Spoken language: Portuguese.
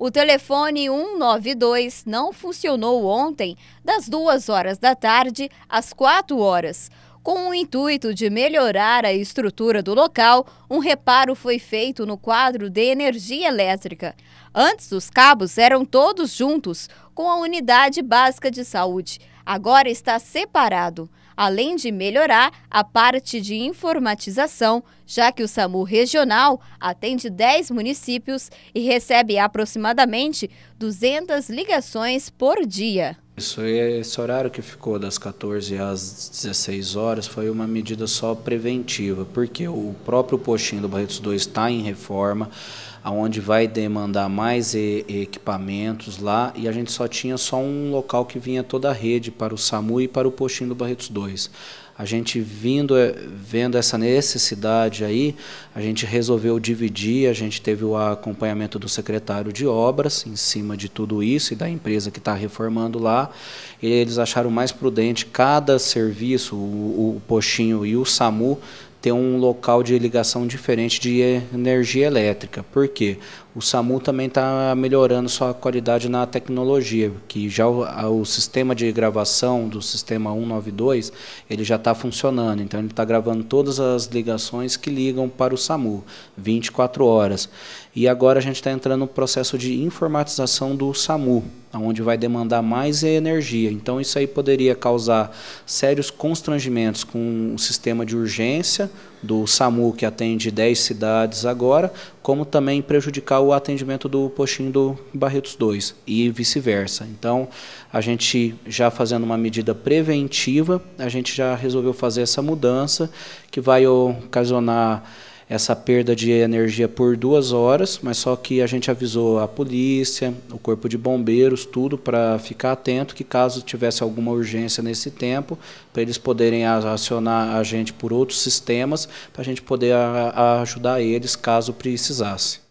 O telefone 192 não funcionou ontem, das 2 horas da tarde às 4 horas. Com o intuito de melhorar a estrutura do local, um reparo foi feito no quadro de energia elétrica. Antes, os cabos eram todos juntos com a unidade básica de saúde agora está separado, além de melhorar a parte de informatização, já que o SAMU regional atende 10 municípios e recebe aproximadamente 200 ligações por dia. Isso, esse horário que ficou das 14 às 16 horas foi uma medida só preventiva, porque o próprio postinho do Barretos 2 está em reforma, aonde vai demandar mais equipamentos lá e a gente só tinha só um local que vinha toda a rede para o SAMU e para o postinho do Barretos 2 a gente vindo eh, vendo essa necessidade aí, a gente resolveu dividir, a gente teve o acompanhamento do secretário de obras em cima de tudo isso e da empresa que está reformando lá. E eles acharam mais prudente cada serviço, o, o postinho e o SAMU, ter um local de ligação diferente de energia elétrica. Por quê? O SAMU também está melhorando sua qualidade na tecnologia, que já o, o, sistema de gravação do sistema 192, ele já está funcionando. Então ele está gravando todas as ligações que ligam para o SAMU, 24 horas. E agora a gente está entrando no processo de informatização do SAMU onde vai demandar mais é energia. Então isso aí poderia causar sérios constrangimentos com o sistema de urgência do SAMU que atende 10 cidades agora, como também prejudicar o atendimento do postinho do Barretos 2 e vice-versa. Então, a gente já fazendo uma medida preventiva, a gente já resolveu fazer essa mudança que vai ocasionar essa perda de energia por duas horas, mas só que a gente avisou a polícia, o corpo de bombeiros, tudo para ficar atento que caso tivesse alguma urgência nesse tempo, para eles poderem acionar a gente por outros sistemas, para a gente poder a, a ajudar eles caso precisasse.